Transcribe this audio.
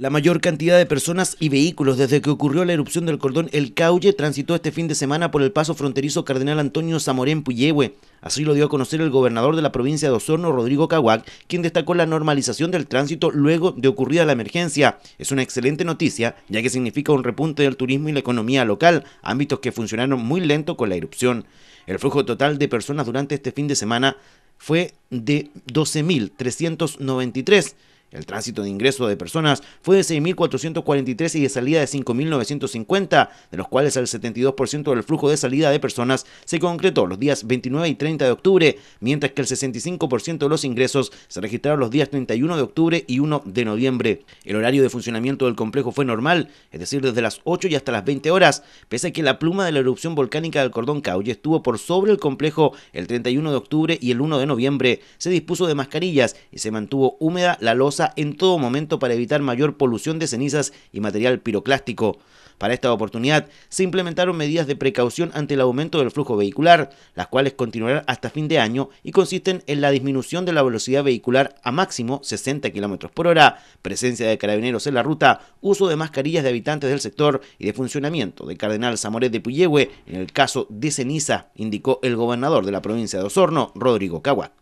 La mayor cantidad de personas y vehículos desde que ocurrió la erupción del cordón El Caule transitó este fin de semana por el paso fronterizo Cardenal Antonio Zamorén Puyehue. Así lo dio a conocer el gobernador de la provincia de Osorno, Rodrigo Caguac, quien destacó la normalización del tránsito luego de ocurrida la emergencia. Es una excelente noticia, ya que significa un repunte del turismo y la economía local, ámbitos que funcionaron muy lento con la erupción. El flujo total de personas durante este fin de semana fue de 12.393 el tránsito de ingreso de personas fue de 6.443 y de salida de 5.950, de los cuales el 72% del flujo de salida de personas se concretó los días 29 y 30 de octubre, mientras que el 65% de los ingresos se registraron los días 31 de octubre y 1 de noviembre. El horario de funcionamiento del complejo fue normal, es decir, desde las 8 y hasta las 20 horas, pese a que la pluma de la erupción volcánica del cordón caule estuvo por sobre el complejo el 31 de octubre y el 1 de noviembre. Se dispuso de mascarillas y se mantuvo húmeda la losa en todo momento para evitar mayor polución de cenizas y material piroclástico. Para esta oportunidad se implementaron medidas de precaución ante el aumento del flujo vehicular, las cuales continuarán hasta fin de año y consisten en la disminución de la velocidad vehicular a máximo 60 km por hora, presencia de carabineros en la ruta, uso de mascarillas de habitantes del sector y de funcionamiento de Cardenal Zamoré de Puyehue en el caso de ceniza, indicó el gobernador de la provincia de Osorno, Rodrigo Caguac.